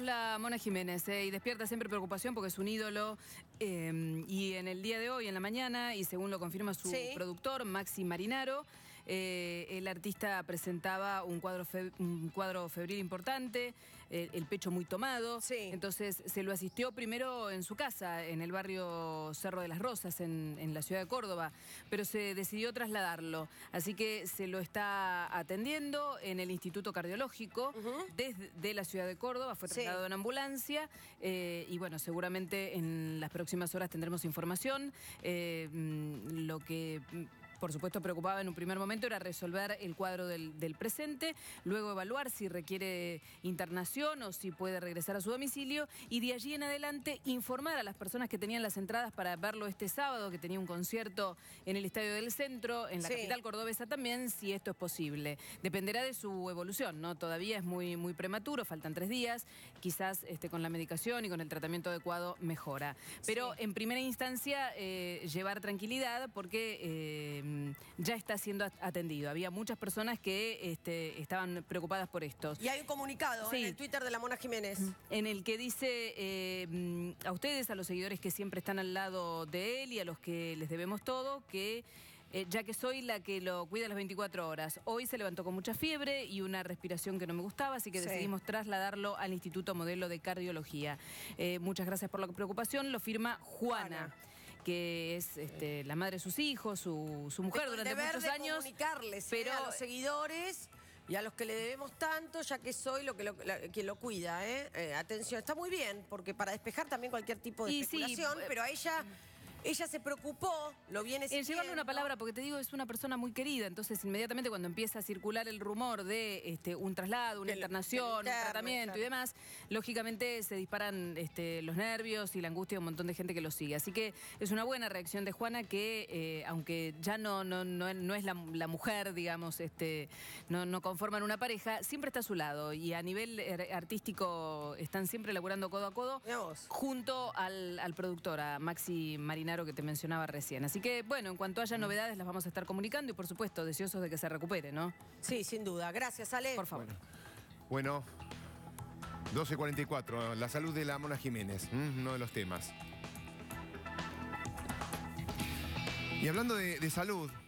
La Mona Jiménez, eh, y despierta siempre preocupación porque es un ídolo. Eh, y en el día de hoy, en la mañana, y según lo confirma su productor, Maxi Marinaro, eh, el artista presentaba un cuadro, febril importante, eh, el, pecho muy tomado. Entonces se lo asistió primero en su casa, en el barrio Cerro de las Rosas, en, la ciudad de Córdoba, pero se decidió trasladarlo. Así que se lo está atendiendo en el Instituto Cardiológico desde la ciudad de Córdoba, fue trasladado en ambulancia eh, y bueno, seguramente en las próximas horas tendremos información. Mm, lo que mm, por supuesto, preocupaba en un primer momento era resolver el cuadro del, presente, luego evaluar si requiere internación o si puede regresar a su domicilio y de allí en adelante informar a las personas que tenían las entradas para verlo este sábado, que tenía un concierto en el Estadio del Centro, en la capital cordobesa también, si esto es posible. Dependerá de su evolución, ¿no? Todavía es muy, muy prematuro, faltan tres días, quizás este, con la medicación y con el tratamiento adecuado mejora. Pero en primera instancia, eh, llevar tranquilidad porque... Eh, Mm, ya está siendo atendido. Había muchas personas que este, estaban preocupadas por esto. Y hay un comunicado en el Twitter de la Mona Jiménez. En el que dice eh, mm, a ustedes, a los seguidores que siempre están al lado de él y a los que les debemos todo, que... Eh, ya que soy la que lo cuida las 24 horas. Hoy se levantó con mucha fiebre y una respiración que no me gustaba, así que decidimos trasladarlo al Instituto Modelo de Cardiología. Eh, muchas gracias por la preocupación. Lo firma Juana que es este, la madre de sus hijos, su, mujer durante muchos años. ¿eh? pero a los seguidores y a los que le debemos tanto, ya que soy lo que lo, quien lo cuida. ¿eh? ¿eh? atención, está muy bien, porque para despejar también cualquier tipo de y eh, pero a ella ella se preocupó, lo viene En eh, llevarle una palabra, porque te digo, es una persona muy querida, entonces inmediatamente cuando empieza a circular el rumor de este, un traslado, una internación, un tratamiento y demás, lógicamente se disparan este, los nervios y la angustia de un montón de gente que lo sigue. Así que es una buena reacción de Juana que, eh, aunque ya no, no, es la, mujer, digamos, este, no, conforman una pareja, siempre está a su lado y a nivel er, artístico están siempre laburando codo a codo junto al, al productor, a Maxi Marina que te mencionaba recién. Así que, bueno, en cuanto haya novedades las vamos a estar comunicando y, por supuesto, deseosos de que se recupere, ¿no? Sí, sin duda. Gracias, Ale. Por favor. Bueno, 12.44, la salud de la Mona Jiménez, uno de los temas. Y hablando de salud...